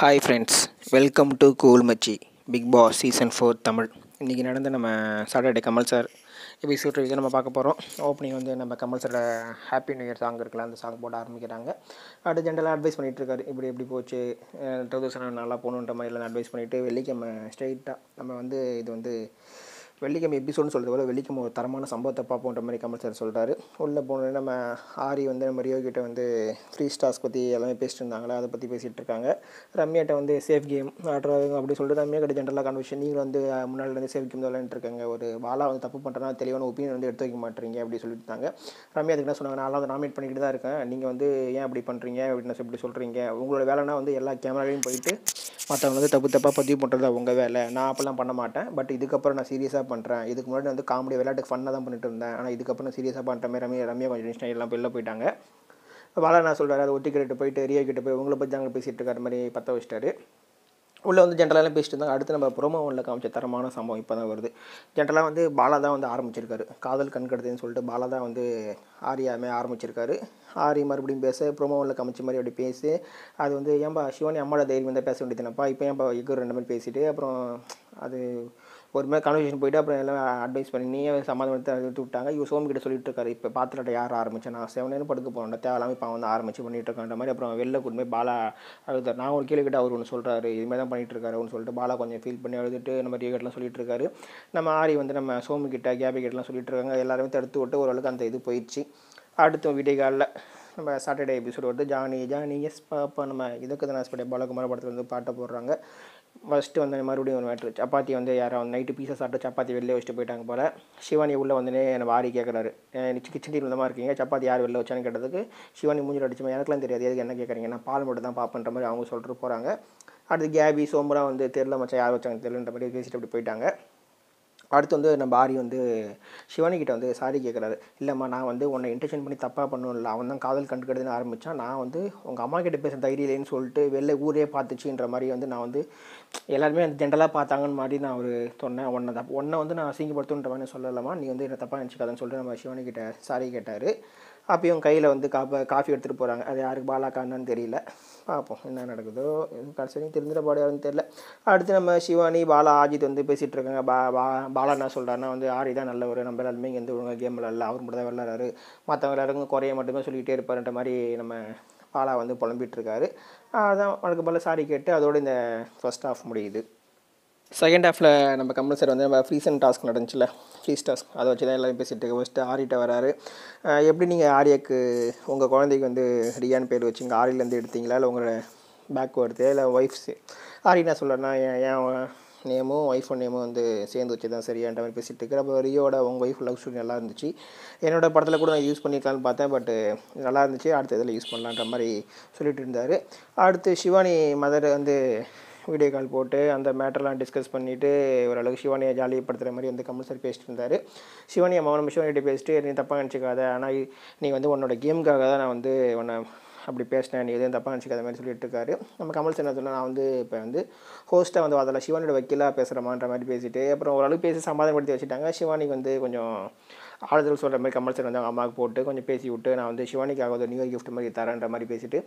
hi friends welcome to cool மச்சி big boss season four Tamil இன்றைக்கி நடந்த நம்ம Saturday Kamal sir episode review நம்ம பார்க்க போகிறோம் ஓப்பனிங் வந்து நம்ம கமல் சாரோட ஹாப்பி நியூ இயர் சாங் இருக்கலாம் அந்த சாங் போட ஆரம்பிக்கிறாங்க அடுத்து ஜென்ரலாக அட்வைஸ் பண்ணிகிட்ருக்காரு இப்படி எப்படி போச்சு டூ தௌசண்ட் நல்லா போகணுன்ற மாதிரிலாம் அட்வைஸ் பண்ணிவிட்டு வெள்ளிக்கிழமை ஸ்ட்ரெயிட்டாக நம்ம வந்து இது வந்து வெள்ளிக்கிழமை எபிசோட்னு சொல்கிறது போல வெள்ளிக்கிழமை ஒரு தரமான சம்பவத்தை பார்ப்போன்ற மாதிரி கமல் சார் சொல்கிறாரு உள்ளே போன நம்ம ஆரி வந்து நம்ம ரியோ கிட்டே வந்து ஃப்ரீ ஸ்டார்ஸ் பற்றி எல்லாமே பேசிட்டு இருந்தாங்களே அதை பற்றி பேசிகிட்டு இருக்காங்க ரம்யாட்ட வந்து சேஃப் கேம் ஆடுறாங்க அப்படி சொல்லிட்டு ரம்யா கிட்ட ஜென்ரலாக கன்வர்ஷன் நீங்கள் வந்து முன்னாடி வந்து சேஃப் கேம் விளையாண்டுருக்காங்க ஒரு வாலா வந்து தப்பு பண்ணுறதா தெளிவான ஒப்பீனியன் வந்து எடுத்து வைக்க மாட்டீங்க அப்படி இருந்தாங்க ரம்யா அதுக்கு என்ன சொன்னாங்க நான் வந்து நாமினேட் பண்ணிக்கிட்டு தான் இருக்கேன் நீங்கள் வந்து ஏன் அப்படி பண்ணுறீங்க அப்படின்னு இப்படி சொல்கிறீங்க உங்களோட வேலைனா வந்து எல்லா கேமராலையும் போயிட்டு மற்றவங்க வந்து தப்பு தப்பாக பதிவு பண்ணுறது உங்கள் வேலை நான் அப்போல்லாம் பண்ண மாட்டேன் பட் இதுக்கப்புறம் நான் சீரியஸாக பண்ணுறேன் இதுக்கு முன்னாடி வந்து காமெடி விளையாட்டுக்கு ஃபன்னாக தான் பண்ணிட்டு இருந்தேன் ஆனால் இதுக்கப்புறம் சீரியஸாக பண்ணுற மாதிரி ரம்யா ரம்யா கொஞ்சம் டென்ஷன் எல்லாம் வெளில போயிட்டாங்க வாழா நான் சொல்கிறாரு அது ஒட்டிக்கிட்ட போயிட்டு ரியோ கிட்ட போய் உங்களை பற்றி அங்கே பேசிகிட்டு இருக்கிற மாதிரி பற்ற வச்சுட்டாரு உள்ளே வந்து ஜென்ரலாலாம் பேசிட்டு இருந்தாங்க அடுத்து நம்ம ப்ரோமோ ஒன்றில் காமிச்ச தரமான சம்பவம் இப்போ தான் வருது ஜென்ரலாக வந்து பாலா தான் வந்து ஆரம்பிச்சிருக்காரு காதல் கண்கடுதுன்னு சொல்லிட்டு பாலா தான் வந்து ஆரியாமே ஆரம்பிச்சிருக்காரு ஆரி மறுபடியும் பேச ப்ரோமோ ஒன்றில் காமிச்ச மாதிரி அப்படி பேசி அது வந்து ஏன்பா சிவனி அம்மாவோட தைரியம் தான் பேச வேண்டியதுனப்பா இப்போ ஏன்பா எக்கு ரெண்டு மாதிரி பேசிட்டு அப்புறம் அது ஒரு மாதிரி கன்வர்சேஷன் போயிட்டு அப்புறம் எல்லாம் அட்வைஸ் பண்ணி நீயே சமாதம் எடுத்து விட்டாங்க இவ்வளோ சோம் கிட்ட சொல்லிட்டு இருக்காரு இப்போ பாத்திரட்ட யார் ஆரம்பிச்சேன் நான் செவனேன்னு படுக்க போனேன் தேவையில்லாமல் இப்போ வந்து ஆரம்பிச்சு பண்ணிட்டு இருக்கான்ற மாதிரி அப்புறம் வெளில கொண்டு போய் பாலா அழுதார் நான் ஒரு கீழே கிட்ட அவர் ஒன்று சொல்கிறாரு இதுமாதிரி தான் பண்ணிட்டு இருக்காரு ஒன்று சொல்லிட்டு பாலா கொஞ்சம் ஃபீல் பண்ணி அழுதுட்டு நம்ம ரீகட்லாம் சொல்லிட்டு இருக்காரு நம்ம ஆரி வந்து நம்ம சோமி கிட்ட கேபி கிட்டலாம் சொல்லிட்டு இருக்காங்க எல்லாருமே தடுத்து விட்டு ஓரளவுக்கு அந்த இது போயிடுச்சு அடுத்த விடைகாலில் நம்ம சாட்டர்டே எபிசோடு வந்து ஜானி ஜானி எஸ் பாப்பா நம்ம இதுக்கு தான் ஹாஸ்பிட்டல் பாலகுமார் படத்தில் வந்து பாட்டை போடுறாங்க ஃபஸ்ட்டு வந்து மறுபடியும் ஒரு மேட்ரு சப்பாத்தி வந்து யாரோ நைட்டு பீஸை சாப்பிட்டு சப்பாத்தி வெளில வச்சுட்டு போயிட்டாங்க போல் சிவானி உள்ளே வந்துனே என்னை வாரி கேட்குறாரு கிச்சன் டீம் மாதிரி இருக்கீங்க சப்பாத்தி யார் வெளில வச்சான்னு கேட்டதுக்கு சிவானி மூஞ்சில் அடிச்சுமா எனக்குலாம் தெரியாது எதுக்கு என்ன கேட்குறீங்க நான் பால் மட்டும் தான் பாப்பேன்ற மாதிரி அவங்க சொல்லிட்டு போகிறாங்க அடுத்து கேபி சோம்பரா வந்து தெரில மச்சா யார் வச்சாங்க தெரிலன்ற மாதிரி பேசிட்டு அப்படி போயிட்டாங்க அடுத்து வந்து நம்ம ஆரி வந்து சிவனிக்கிட்ட வந்து சாரி கேட்குறாரு இல்லைம்மா நான் வந்து உன்னை இன்டென்ஷன் பண்ணி தப்பாக இல்லை அவன் தான் காதல் கண்டுக்கிறதுன்னு ஆரம்பித்தான் நான் வந்து உங்கள் அம்மா கிட்ட பேச தைரியம் இல்லைன்னு சொல்லிட்டு வெளில ஊரே பார்த்துச்சுன்ற மாதிரி வந்து நான் வந்து எல்லாருமே அந்த ஜென்ரலாக பார்த்தாங்கன்னு மாதிரி நான் ஒரு சொன்னேன் ஒன்றை தப்பு ஒன்றை வந்து நான் அசிங்கப்படுத்துன்ற மாதிரி சொல்லலாமா நீ வந்து என்னை தப்பாக நினச்சிக்காதன்னு சொல்லிட்டு நம்ம சிவனிக்கிட்ட சாரி கேட்டார் அப்பயும் கையில் வந்து காப்பா காஃபி எடுத்துகிட்டு போகிறாங்க அது யாருக்கு பாலாக்கானான்னு தெரியல பார்ப்போம் என்ன நடக்குதோ கடைசியும் வரைக்கும் தெரிஞ்சிட பாடியாருன்னு தெரியல அடுத்து நம்ம சிவானி பாலா ஆஜித் வந்து பேசிகிட்டு இருக்காங்க பா பா பாலா என்ன சொல்கிறாருன்னா வந்து ஆரி தான் நல்லவர் நம்ம எல்லாருமே இங்கே வந்து ஒழுங்காக கேம் விளாட்ல அவர் மட்டும் தான் விளாட்றாரு மற்றவங்க எல்லாருக்கும் குறைய மட்டுமே சொல்லிக்கிட்டே இருப்பார்ன்ற மாதிரி நம்ம பாலா வந்து புலம்பிகிட்ருக்காரு அதான் வழக்கு பல சாரி கேட்டு அதோடு இந்த ஃபஸ்ட் ஆஃப் முடியுது செகண்ட் ஹாஃபில் நம்ம கமல் சார் வந்து நம்ம ஃப்ரீசன் டாஸ்க் நடந்துச்சுல ஃப்ரீஸ் டாஸ்க் அதை வச்சு தான் எல்லாரும் பேசிகிட்டு இருக்க ஃபஸ்ட்டு ஆரியிட்ட வராரு எப்படி நீங்கள் ஆரியாவுக்கு உங்கள் குழந்தைக்கு வந்து ரியான்னு பேர் வச்சு இங்கே ஆரியிலேருந்து எடுத்தீங்களா இல்லை உங்களோட பேக் வருது இல்லை ஒய்ஃப்ஸு ஆரி என்ன சொல்கிறேன்னா ஏன் ஏன் நேமும் ஒய்ஃபோ நேமும் வந்து சேர்ந்து வச்சு தான் சரியான்ற மாதிரி பேசிகிட்டு இருக்கிற அப்போ ரியோட உங்கள் ஒய்ஃப் லவ் ஸ்டோரி நல்லா இருந்துச்சு என்னோடய படத்தில் கூட நான் யூஸ் பண்ணிக்கலாம்னு பார்த்தேன் பட் நல்லா இருந்துச்சு அடுத்த இதில் யூஸ் பண்ணலான்ற மாதிரி சொல்லிட்டு இருந்தார் அடுத்து சிவானி மதர் வந்து வீடியோ கால் போட்டு அந்த மேட்டர்லாம் டிஸ்கஸ் பண்ணிவிட்டு ஓரளவுக்கு சிவானியை ஜாலியப்படுத்துகிற மாதிரி வந்து கம்பல்சரி பேசிட்டு இருந்தார் சிவானியை மௌனம் சிவானிகிட்ட பேசிட்டு நீ தப்பாக நினச்சிக்காத ஆனால் நீ வந்து உன்னோட கேமுக்காக தான் நான் வந்து உன்னை அப்படி பேசினேன் நீ எதுவும் தப்பாக நினச்சிக்காத மாதிரி சொல்லிட்டு இருக்காரு நம்ம கமல் சார் என்ன சொன்னால் நான் வந்து இப்போ வந்து ஹோஸ்ட்டாக வந்து வாதலாம் சிவானியோட வக்கீலாக பேசுகிறமான்ற மாதிரி பேசிட்டு அப்புறம் ஓரளவுக்கு பேசி சமாதானப்படுத்தி வச்சுட்டாங்க சிவானிக்கு வந்து கொஞ்சம் ஆறுதல் சொல்கிற மாதிரி கம்பல்சரி வந்து அவங்க அம்மாவுக்கு போட்டு கொஞ்சம் பேசி விட்டு நான் வந்து சிவானிக்காக ஒரு நியூ கிஃப்ட் மாதிரி தரேன்ற மாதிரி பேசிட்டு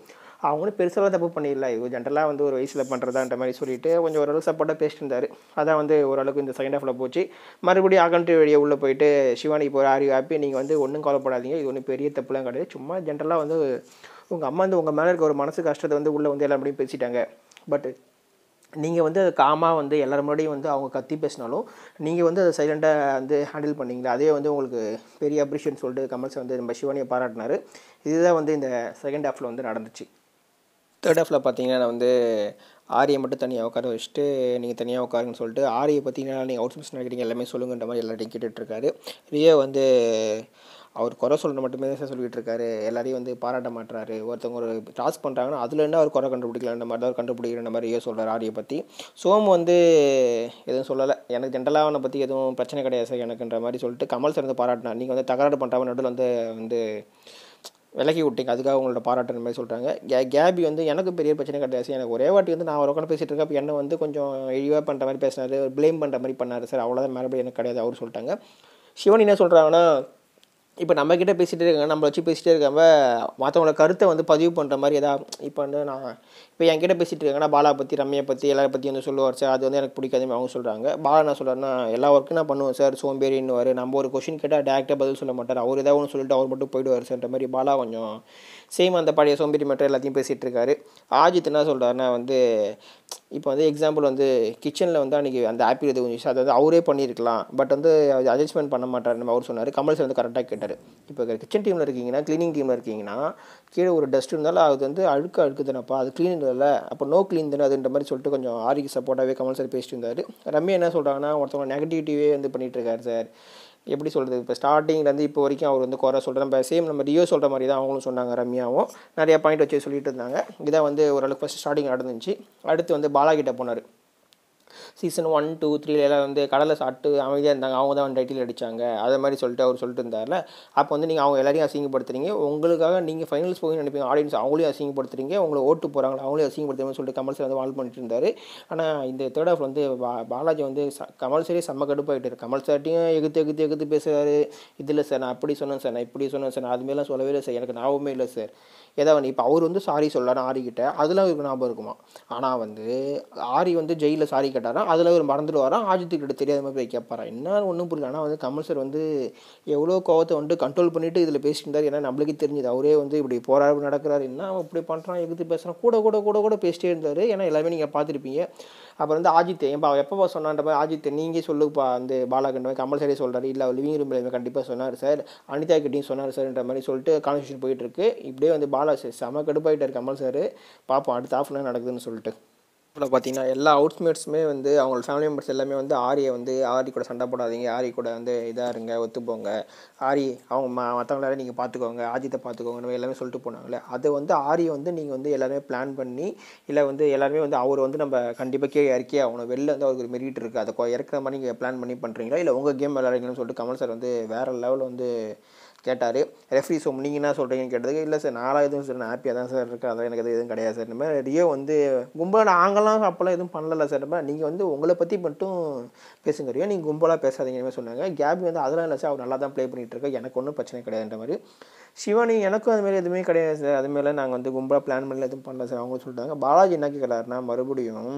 அவங்களும் பெருசாக தப்பு பண்ணிடல இது ஜென்ரலாக வந்து ஒரு வயசில் பண்ணுறதான்ற மாதிரி சொல்லிட்டு கொஞ்சம் ஓரளவுக்கு சப்போர்ட்டாக பேசிட்டு இருந்தார் அதான் வந்து ஓரளவுக்கு இந்த செகண்ட் ஆஃபில் போச்சு மறுபடியும் ஆகண்டி வழியை உள்ளே போயிட்டு சிவானிக்கு போகிற ஆரி ஹாப்பி நீங்கள் வந்து ஒன்றும் கவலைப்படாதீங்க இது ஒன்றும் பெரிய தப்புலாம் கிடையாது சும்மா ஜென்ரலாக வந்து உங்கள் அம்மா வந்து உங்கள் மேலே இருக்க ஒரு மனசு கஷ்டத்தை வந்து உள்ளே வந்து எல்லா முடியும் பேசிட்டாங்க பட் நீங்கள் வந்து அது காமாக வந்து எல்லோரும் முன்னாடியும் வந்து அவங்க கத்தி பேசினாலும் நீங்கள் வந்து அதை சைலண்ட்டாக வந்து ஹேண்டில் பண்ணிங்களா அதே வந்து உங்களுக்கு பெரிய அப்ரிஷியன் சொல்லிட்டு கமல் சார் வந்து நம்ம சிவானியை பாராட்டினார் இதுதான் வந்து இந்த செகண்ட் ஹாஃபில் வந்து நடந்துச்சு தேர்ட் ஹாஃபில் பார்த்தீங்கன்னா வந்து ஆரியை மட்டும் தனியாக உட்கார வச்சுட்டு நீங்கள் தனியாக உட்காருன்னு சொல்லிட்டு ஆரியை பார்த்தீங்கன்னா நீங்கள் அவுட் சோர்ஸ் நினைக்கிறீங்க எல்லாமே சொல்லுங்கன்ற மாதிரி எல்லாத்தையும் கேட்டுட்ருக்காரு ரியோ வந்து அவர் குறை சொல்கிறது மட்டுமே தான் சார் சொல்லிகிட்டு இருக்காரு எல்லாரையும் வந்து பாராட்ட மாட்டுறாரு ஒருத்தவங்க ஒரு டாஸ்க் பண்ணுறாங்கன்னா என்ன அவர் குறை அந்த மாதிரி தான் அவர் கண்டுபிடிக்கிற மாதிரி சொல்கிறார் ஆரியை பற்றி சோம் வந்து எதுவும் சொல்லலை எனக்கு ஜென்ரலாக அவனை பற்றி எதுவும் பிரச்சனை கிடையாது சார் எனக்குன்ற மாதிரி சொல்லிட்டு கமல் சார் வந்து பாராட்டினார் நீங்கள் வந்து தகராறு பண்ணுறாங்க நடுவில் வந்து வந்து விலகி விட்டீங்க அதுக்காக உங்களோட பாராட்டுற மாதிரி சொல்கிறாங்க கே கேபி வந்து எனக்கு பெரிய பிரச்சனை கிடையாது சார் எனக்கு ஒரே வாட்டி வந்து நான் அவர் உட்காந்து பேசிகிட்டு இருக்கேன் அப்போ என்ன வந்து கொஞ்சம் இழிவாக பண்ணுற மாதிரி பேசினார் ப்ளேம் பண்ணுற மாதிரி பண்ணார் சார் அவ்வளோதான் மேலே எனக்கு கிடையாது அவர் சொல்லிட்டாங்க சிவன் என்ன சொல்கிறாங்கன்னா இப்போ நம்ம கிட்டே பேசிகிட்டே இருக்காங்க நம்மளை வச்சு பேசிகிட்டே இருக்காம மற்றவங்களோட கருத்தை வந்து பதிவு பண்ணுற மாதிரி எதாவது இப்போ வந்து நான் இப்போ என்கிட்ட பேசிகிட்டு இருக்காங்கன்னா பாலா பற்றி ரம்யா பற்றி எல்லாரை பற்றி வந்து சொல்லுவார் சார் அது வந்து எனக்கு பிடிக்காது அவங்க சொல்கிறாங்க பாலா நான் சொல்கிறேன்னா எல்லா ஒர்க்கும் நான் பண்ணுவேன் சார் சோம்பேறின்னுவார் நம்ம ஒரு கொஷின் கேட்டால் டேரெக்டாக பதில் சொல்ல மாட்டார் அவர் ஏதாவது ஒன்று சொல்லிட்டு அவர் மட்டும் போயிடுவார் சார்ன்ற மாதிரி பாலா கொஞ்சம் சேம் அந்த பழைய சோம்பேறி மட்டும் எல்லாத்தையும் பேசிகிட்டு இருக்காரு ஆஜித் என்ன சொல்கிறாருன்னா வந்து இப்போ வந்து எக்ஸாம்பிள் வந்து கிச்சனில் வந்து அன்றைக்கி அந்த ஆப்பிள் இது கொஞ்சம் அதை வந்து அவரே பண்ணியிருக்கலாம் பட் வந்து அட்ஜஸ்ட்மெண்ட் பண்ண மாட்டார் நம்ம அவர் சொன்னார் கமல் சார் வந்து கரெக்டாக கேட்டார் இப்போ கிச்சன் டீமில் இருக்கீங்கன்னா க்ளீனிங் டீமில் இருக்கீங்கன்னா கீழே ஒரு டஸ்ட் இருந்தாலும் அது வந்து அழுக்க அழுக்கு தானேப்பா அது க்ளீன் இல்லை அப்போ நோ க்ளீன் தானே அதுன்ற மாதிரி சொல்லிட்டு கொஞ்சம் ஆரிக்கு சப்போர்ட்டாகவே கமல் சார் பேசிட்டு இருந்தார் ரம்யா என்ன சொல்கிறாங்கன்னா ஒருத்தவங்க நெகட்டிவிட்டியே வந்து பண்ணிகிட்ருக்காரு சார் எப்படி சொல்கிறது இப்போ ஸ்டார்டிங்லேருந்து இப்போ வரைக்கும் அவர் வந்து குறை சொல்கிற நம்ம சேம் நம்ம ரியோ சொல்கிற மாதிரி தான் அவங்களும் சொன்னாங்க ரம்யாவும் நிறையா பாயிண்ட் வச்சு சொல்லிட்டு இருந்தாங்க இதான் வந்து ஓரளவுக்கு ஃபஸ்ட் ஸ்டார்டிங் நடந்துச்சு அடுத்து வந்து பாலாகிட்ட போனார் சீசன் ஒன் டூ எல்லாம் வந்து கடலை சாப்பிட்டு அமைதியாக இருந்தாங்க அவங்க தான் டைட்டில் அடித்தாங்க அதை மாதிரி சொல்லிட்டு அவர் சொல்லிட்டு இருந்தார்ல அப்போ வந்து நீங்கள் அவங்க எல்லாரையும் அசிங்கப்படுத்துறீங்க உங்களுக்காக நீங்கள் ஃபைனல்ஸ் போய் நினைப்பீங்க ஆடியன்ஸ் அவங்களையும் அசிங்கப்படுத்துறீங்க உங்களை ஓட்டு போகிறாங்களா அவங்களையும் அசிங்கப்படுத்துறீங்கன்னு சொல்லிட்டு கமல்ஸ் வந்து வால் பண்ணிட்டு இருந்தார் ஆனால் இந்த தேர்ட் ஆஃப் வந்து பாலாஜி வந்து கமல் சாரே செம்ம கடுப்பாகிட்டு கமல் சார்ட்டையும் எகுத்து எகுத்து எகுத்து பேசுகிறாரு இதில் சார் நான் அப்படி சொன்னேன் சார் நான் இப்படி சொன்னேன் சார் நான் அதுமாரிலாம் சொல்லவே இல்லை சார் எனக்கு ஞாபகமே இல்லை சார் எதை வந்து இப்போ அவர் வந்து சாரி சொல்லார் ஆரிக்கிட்ட அதில் அவருக்கு ஞாபகம் இருக்குமா ஆனால் வந்து ஆரி வந்து ஜெயிலில் சாரி கேட்டாரா அதில் அவர் மறந்துடுவாரா ஆஜித்துக்கிட்ட தெரியாத மாதிரி போய் கேட்பாரா என்ன ஒன்றும் புரியல ஆனால் வந்து கமல் சார் வந்து எவ்வளோ கோவத்தை வந்து கண்ட்ரோல் பண்ணிவிட்டு இதில் இருந்தார் ஏன்னா நம்மளுக்கே தெரிஞ்சது அவரே வந்து இப்படி போராட்டம் நடக்கிறாரு என்ன அவன் இப்படி பண்ணுறான் எதுக்கு பேசுகிறான் கூட கூட கூட கூட பேசிட்டே இருந்தார் ஏன்னா எல்லாமே நீங்கள் பார்த்துருப்பீங்க அப்புறம் வந்து ஆஜித் ஏன்பா எப்போ சொன்னான்றப்ப ஆஜித் நீங்கள் சொல்லுப்பா வந்து பாலாகண்ட கமல் சாரே சொல்கிறார் இல்லை லிவிங் ரூமில் கண்டிப்பாக சொன்னார் சார் அனிதா கிட்டையும் சொன்னார் சார்ன்ற மாதிரி சொல்லிட்டு கான்வர்சேஷன் போயிட்டுருக்கு இப்படியே வந்து பாலா செம கடுப்பாயிட்டார் கமல் சார் பார்ப்போம் அடுத்த ஆஃப் நடக்குதுன்னு சொல்லிட்டு இப்போ பார்த்தீங்கன்னா எல்லா அவுட்ஸ்மேட்ஸுமே வந்து அவங்களோட ஃபேமிலி மெம்பர்ஸ் எல்லாமே வந்து ஆரியை வந்து ஆரி கூட சண்டை போடாதீங்க ஆரி கூட வந்து இதாக இருங்க ஒத்துப்போங்க ஆரி அவங்க ம மற்றவங்களால நீங்கள் பார்த்துக்கோங்க ஆஜித்தை பார்த்துக்கோங்க எல்லாமே சொல்லிட்டு போனாங்களே அதை வந்து ஆரியை வந்து நீங்கள் வந்து எல்லாருமே பிளான் பண்ணி இல்லை வந்து எல்லாருமே வந்து அவர் வந்து நம்ம கண்டிப்பாக கே இறக்கி ஆகணும் வெளில வந்து அவருக்கு மெரிட் இருக்குது அதை இறக்குற மாதிரி நீங்கள் பிளான் பண்ணி பண்ணுறீங்களா இல்லை உங்கள் கேம் விளையாடுறீங்கன்னு சொல்லிட்டு கமல் சார் வந்து வேறு லெவலில் வந்து கேட்டார் ரெஃப்ரி ஸோ நீங்கள் என்ன சொல்கிறீங்கன்னு கேட்டதுக்கு இல்லை சார் நாலாக எதுவும் சார் ஹாப்பியாக தான் சார் இருக்கேன் அதெல்லாம் எனக்கு எதுவும் கிடையாது சார் இந்த மாதிரி ரியோ வந்து கும்பலாக நாங்களாம் அப்போல்லாம் எதுவும் பண்ணல சார் மாதிரி நீங்கள் வந்து உங்களை பற்றி மட்டும் பேசுங்க ரியோ நீங்கள் கும்பலாக பேசாதீங்க சொன்னாங்க கேபி வந்து அதெல்லாம் இல்லை சார் அவர் நல்லா தான் ப்ளே பண்ணிகிட்ருக்கேன் எனக்கு ஒன்றும் பிரச்சனை கிடையாதுன்ற மாதிரி சிவானி எனக்கும் அதுமாரி எதுவுமே கிடையாது சார் அதுமாரி நாங்கள் வந்து கும்பலாக பிளான் பண்ணல எதுவும் பண்ணல சார் அவங்க சொல்லிட்டாங்க பாலாஜி என்ன கேட்கலாருன்னா மறுபடியும்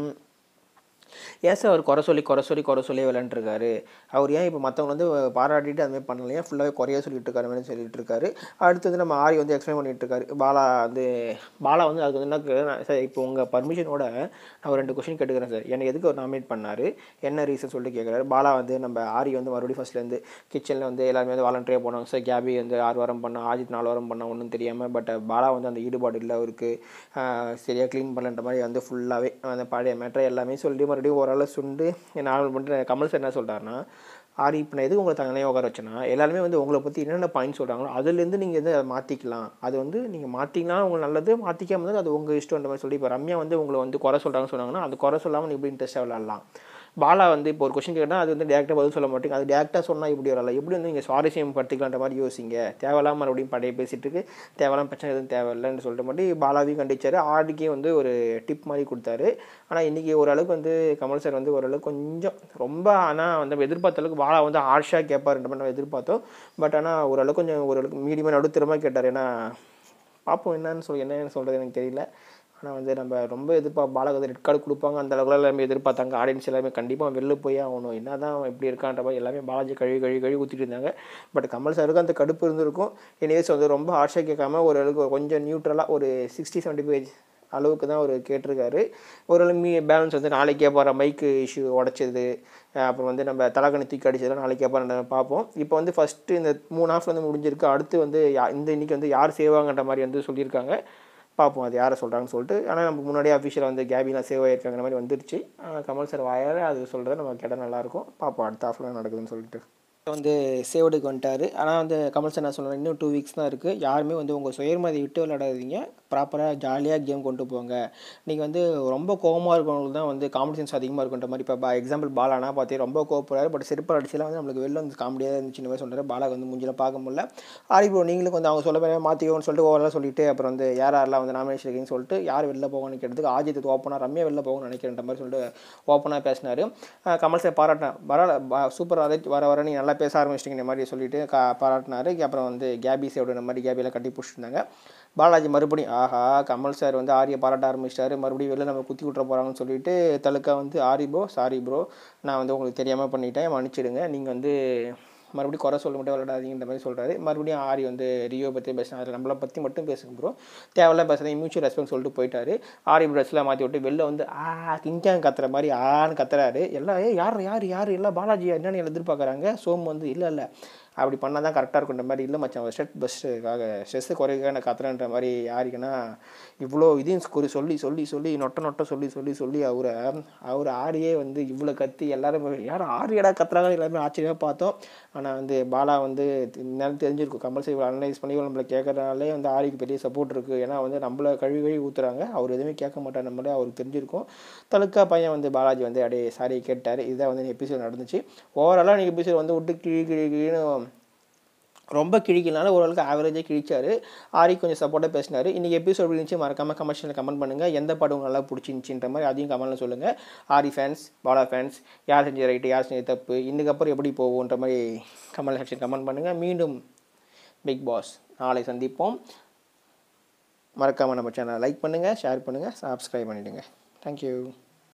ஏன் சார் அவர் குறை சொல்லி குறை சொல்லி குறை சொல்லி விளையாண்டுருக்காரு அவர் ஏன் இப்போ மற்றவங்க வந்து பாராட்டிட்டு அதுமாதிரி பண்ணலையா ஃபுல்லாகவே குறைய சொல்லிட்டு இருக்காரு மாதிரி சொல்லிட்டு இருக்காரு வந்து நம்ம ஆரி வந்து எக்ஸ்பிளைன் பண்ணிட்டு இருக்காரு பாலா வந்து பாலா வந்து அதுக்கு வந்து என்ன சார் இப்போ உங்கள் பர்மிஷனோட நான் ரெண்டு கொஷின் கேட்டுக்கிறேன் சார் என்னை எதுக்கு அவர் நாமினேட் பண்ணார் என்ன ரீசன் சொல்லிட்டு கேட்குறாரு பாலா வந்து நம்ம ஆரி வந்து மறுபடியும் ஃபஸ்ட்லேருந்து கிச்சனில் வந்து எல்லாருமே வந்து வாலண்டியாக போனாங்க சார் கேபி வந்து ஆறு வாரம் பண்ணால் ஆஜித் நாலு வாரம் பண்ணால் ஒன்றும் தெரியாமல் பட் பாலா வந்து அந்த ஈடுபாடு இல்லை அவருக்கு சரியாக க்ளீன் பண்ணுற மாதிரி வந்து ஃபுல்லாகவே அந்த பழைய மேட்ரை எல்லாமே சொல்லி மறுபடியும் அப்படியே ஓரளவு சுண்டு நார்மல் பண்ணிட்டு கமல் சார் என்ன சொல்கிறாருன்னா ஆரி இப்போ நான் எதுக்கு உங்களை தனியாக உட்கார வச்சேன்னா எல்லாருமே வந்து உங்களை பற்றி என்னென்ன பாயிண்ட் சொல்கிறாங்களோ அதுலேருந்து நீங்கள் வந்து அதை மாற்றிக்கலாம் அது வந்து நீங்கள் மாற்றிக்கலாம் உங்களுக்கு நல்லது மாற்றிக்காமல் அது உங்கள் இஷ்டம்ன்ற மாதிரி சொல்லி இப்போ ரம்யா வந்து உங்களை வந்து குறை சொல்கிறாங்கன்னு சொன்னாங்கன்னா அது குறை சொல்லாமல் நீங்கள் இப்படி இன்ட்ரெஸ்ட்டாக விளாட்லாம் பாலா வந்து இப்போ ஒரு கொஸ்டின் கேட்டால் அது வந்து டேரெக்டாக பதில் சொல்ல மாட்டேங்க அது டேரக்டாக சொன்னால் இப்படி வரல எப்படி வந்து நீங்கள் சுவாரஸ்யம் படுத்திக்கலான்ற மாதிரி யோசிங்க தேவையில்லாமல் மறுபடியும் படைய பேசிகிட்டு இருக்கு தேவையில்லாம் பிரச்சனை எதுவும் தேவையில்லைன்னு சொல்லிட்டு மாதிரி பாலாவையும் கண்டிச்சார் ஆர்டிக்கே வந்து ஒரு டிப் மாதிரி கொடுத்தாரு ஆனால் இன்றைக்கி ஓரளவுக்கு வந்து கமல் சார் வந்து ஓரளவுக்கு கொஞ்சம் ரொம்ப ஆனால் வந்து எதிர்பார்த்த அளவுக்கு பாலா வந்து ஹார்ஷாக கேட்பாருன்ற மாதிரி நம்ம எதிர்பார்த்தோம் பட் ஆனால் ஓரளவுக்கு கொஞ்சம் ஓரளவுக்கு மீடியமாக நடுத்தரமாக கேட்டார் ஏன்னா பார்ப்போம் என்னன்னு சொல்லி என்னன்னு சொல்கிறது எனக்கு தெரியல ஆனால் வந்து நம்ம ரொம்ப எதிர்பார்ப்ப பாலகத்தை ரெட் கார்டு கொடுப்பாங்க அந்த அளவுக்குலாம் எல்லாமே எதிர்பார்த்தாங்க ஆடியன்ஸ் எல்லாமே கண்டிப்பாக வெளில போய் ஆகணும் என்ன தான் எப்படி இருக்கான்ற மாதிரி எல்லாமே பாலாஜி கழுவி கழுவி கழுவி ஊற்றிட்டு இருந்தாங்க பட் கமல் சாருக்கு அந்த கடுப்பு இருந்திருக்கும் எனிவேஸ் வந்து ரொம்ப ஹார்ஷாக கேட்காம ஒரு அளவுக்கு கொஞ்சம் நியூட்ரலாக ஒரு சிக்ஸ்டி செவன்டி பேஜ் அளவுக்கு தான் அவர் கேட்டிருக்காரு ஒரு மீ பேலன்ஸ் வந்து நாளைக்கே போகிற மைக்கு இஷ்யூ உடச்சது அப்புறம் வந்து நம்ம தலகணி தூக்கி அடிச்சதெல்லாம் நாளைக்கே போகிற பார்ப்போம் இப்போ வந்து ஃபஸ்ட்டு இந்த மூணு ஆஃப் வந்து முடிஞ்சிருக்கு அடுத்து வந்து இந்த இன்றைக்கி வந்து யார் செய்வாங்கன்ற மாதிரி வந்து சொல்லியிருக்காங்க பார்ப்போம் அது யாரை சொல்கிறாங்கன்னு சொல்லிட்டு ஆனால் நமக்கு முன்னாடியே அஃபிஷியலாக வந்து கேபிலாம் சேவ் ஆகிருக்காங்கிற மாதிரி வந்துருச்சு கமல் சார் வாயால் அது சொல்கிறது நம்ம கிட நல்லாயிருக்கும் பார்ப்போம் அடுத்த ஆஃபில் நடக்குதுன்னு சொல்லிட்டு வந்து சேவடுக்கு வந்துட்டார் ஆனால் வந்து கமல் சார் நான் சொல்கிறேன் இன்னும் டூ வீக்ஸ் தான் இருக்குது யாருமே வந்து உங்கள் சுயர்மதியை விட்டு விளையாடாதீங்க ப்ராப்பராக ஜாலியாக கேம் கொண்டு போங்க நீங்கள் வந்து ரொம்ப கோபமாக இருக்கவங்களுக்கு தான் வந்து காம்படிஷன்ஸ் அதிகமாக இருக்குன்ற மாதிரி இப்போ எக்ஸாம்பிள் பாலானா பார்த்து ரொம்ப கோவப்படுறாரு பட் சிறப்பு அடிச்சுலாம் வந்து நம்மளுக்கு வெளில வந்து காமெடியாக இருந்துச்சுன்னு மாதிரி சொல்கிறார் வந்து முடிஞ்சலாம் பார்க்க முடியல ஆரி ப்ரோ நீங்களுக்கு வந்து அவங்க சொல்ல மாதிரி மாற்றிக்கோன்னு சொல்லிட்டு ஓவரெல்லாம் சொல்லிட்டு அப்புறம் வந்து யார் யாரெல்லாம் வந்து நாமினேஷன் இருக்கீங்கன்னு சொல்லிட்டு யார் வெளில போகணும்னு கேட்டதுக்கு ஆஜித்துக்கு ஓப்பனாக ரம்யா வெளில போகணும்னு நினைக்கிறேன்ற மாதிரி சொல்லிட்டு ஓப்பனாக பேசினார் கமல் சார் பாராட்டினேன் பரவாயில்ல சூப்பராக வர வர நீ நல்லா பேச ஆரம்பிச்சிட்டிங்க இந்த மாதிரி சொல்லிட்டு கா பாராட்டினாரு அப்புறம் வந்து கேபி சேவ் இந்த மாதிரி கேபியெல்லாம் கட்டி பிடிச்சிருந்தாங்க பாலாஜி மறுபடியும் ஆஹா கமல் சார் வந்து ஆரியை பாராட்ட ஆரம்பிச்சிட்டாரு மறுபடியும் வெளில நம்ம குத்தி விட்டுற போகிறாங்கன்னு சொல்லிட்டு தலுக்கா வந்து ஆரி ப்ரோ சாரி ப்ரோ நான் வந்து உங்களுக்கு தெரியாமல் பண்ணிட்டேன் மன்னிச்சிடுங்க நீங்கள் வந்து மறுபடியும் குறை சொல்ல மட்டும் இந்த மாதிரி சொல்கிறாரு மறுபடியும் ஆரி வந்து ரியோ பற்றி பேசினார் நம்மளை பற்றி மட்டும் பேசுங்க ப்ரோ தேவையில்லாம் பேசுகிறேன் மியூச்சுவல் ரெஸ்பான்ஸ் சொல்லிட்டு போயிட்டாரு ஆரி ட்ரெஸ்லாம் மாற்றி விட்டு வெளில வந்து ஆ கிங்கேங் கத்துற மாதிரி ஆன்னு கத்துறாரு எல்லாம் யார் யார் யார் எல்லாம் பாலாஜி என்னென்னு எதிர்பார்க்குறாங்க சோம் வந்து இல்லை இல்லை அப்படி பண்ணால் தான் கரெக்டாக இருக்குன்ற மாதிரி இல்லை மச்சான் ஸ்ட்ரெஸ் பெஸ்ட்டுக்காக ஸ்ட்ரெஸ்ஸு குறைக்க நான் கத்துறேன்ற மாதிரி யாருக்குன்னா இவ்வளோ இதையும் குறி சொல்லி சொல்லி சொல்லி நொட்ட நொட்ட சொல்லி சொல்லி சொல்லி அவரை அவர் ஆரியே வந்து இவ்வளோ கத்தி எல்லாரும் யாரும் ஆரியடா கத்துறாங்க எல்லாருமே ஆச்சரியமாக பார்த்தோம் ஆனால் வந்து பாலா வந்து நேரம் தெரிஞ்சிருக்கும் கம்பல்சரி இவ்வளோ அனலைஸ் பண்ணி இவ்வளோ நம்மளை கேட்குறதுனாலே வந்து ஆரிக்கு பெரிய சப்போர்ட் இருக்குது ஏன்னா வந்து நம்மளை கழுவி கழுவி ஊற்றுறாங்க அவர் எதுவுமே கேட்க மாட்டார் நம்மளே அவருக்கு தெரிஞ்சிருக்கும் தலுக்கா பையன் வந்து பாலாஜி வந்து அப்படியே சாரி கேட்டார் இதுதான் வந்து எபிசோட் நடந்துச்சு ஓவராலாக நீங்கள் எபிசோட் வந்து விட்டு கிழி கிழி கிழின்னு ரொம்ப கிழிக்கனால ஓரளவுக்கு ஆவரேஜாக கிழிச்சார் ஆரி கொஞ்சம் சப்போர்ட்டாக பேசினார் இன்றைக்கி எபிசோட் இருந்துச்சு மறக்காமல் கமர்ஷியலில் கமெண்ட் பண்ணுங்கள் எந்த படம் நல்லா பிடிச்சிருந்துச்சின்ற மாதிரி அதையும் கமெண்ட்டில் சொல்லுங்கள் ஆரி ஃபேன்ஸ் பாலா ஃபேன்ஸ் யார் செஞ்ச ரைட்டு யார் செஞ்ச தப்பு இதுக்கப்புறம் எப்படி போகுன்ற மாதிரி கமெண்ட் செக்ஷன் கமெண்ட் பண்ணுங்கள் மீண்டும் பிக் பாஸ் நாளை சந்திப்போம் மறக்காமல் நம்ம சேனலை லைக் பண்ணுங்கள் ஷேர் பண்ணுங்கள் சப்ஸ்கிரைப் பண்ணிவிடுங்க தேங்க்யூ